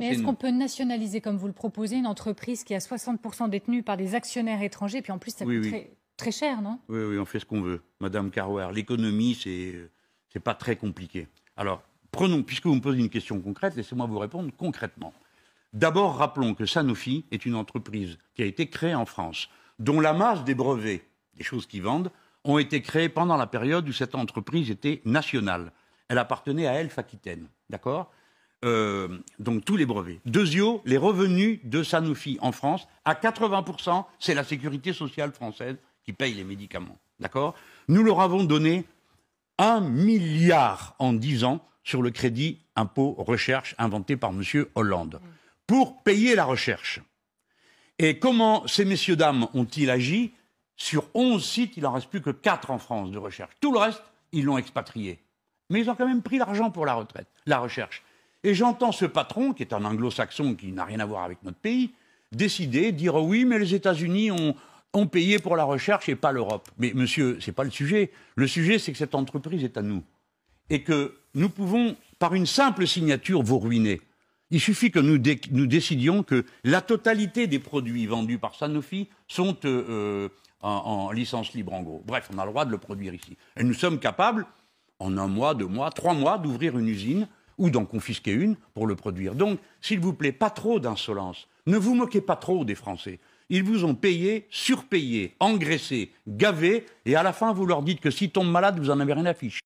Mais est-ce qu'on peut nationaliser, comme vous le proposez, une entreprise qui est à 60% détenue par des actionnaires étrangers Puis en plus, ça coûte très, cher, non oui, oui, on fait ce qu'on veut, Madame Carouard. L'économie, c'est n'est pas très compliqué. Alors, prenons, puisque vous me posez une question concrète, laissez-moi vous répondre concrètement. D'abord, rappelons que Sanofi est une entreprise qui a été créée en France, dont la masse des brevets, des choses qui vendent, ont été créées pendant la période où cette entreprise était nationale. Elle appartenait à Elf Aquitaine, d'accord euh, donc tous les brevets. Deuxièmement, les revenus de Sanofi en France, à 80%, c'est la sécurité sociale française qui paye les médicaments. D'accord Nous leur avons donné un milliard en 10 ans sur le crédit impôt recherche inventé par M. Hollande pour payer la recherche. Et comment ces messieurs, dames ont-ils agi Sur 11 sites, il n'en reste plus que 4 en France de recherche. Tout le reste, ils l'ont expatrié. Mais ils ont quand même pris l'argent pour la retraite, la recherche. Et j'entends ce patron, qui est un anglo-saxon qui n'a rien à voir avec notre pays, décider, dire oui, mais les États-Unis ont, payé pour la recherche et pas l'Europe. Mais monsieur, ce n'est pas le sujet. Le sujet, c'est que cette entreprise est à nous. Et que nous pouvons, par une simple signature, vous ruiner. Il suffit que nous, décidions que la totalité des produits vendus par Sanofi sont euh, euh, en licence libre, en gros. Bref, on a le droit de le produire ici. Et nous sommes capables, en un mois, deux mois, trois mois, d'ouvrir une usine ou d'en confisquer une pour le produire. Donc, s'il vous plaît, pas trop d'insolence. Ne vous moquez pas trop des Français. Ils vous ont payé, surpayé, engraissé, gavé, et à la fin, vous leur dites que s'ils tombent malades, vous en avez rien à fiche.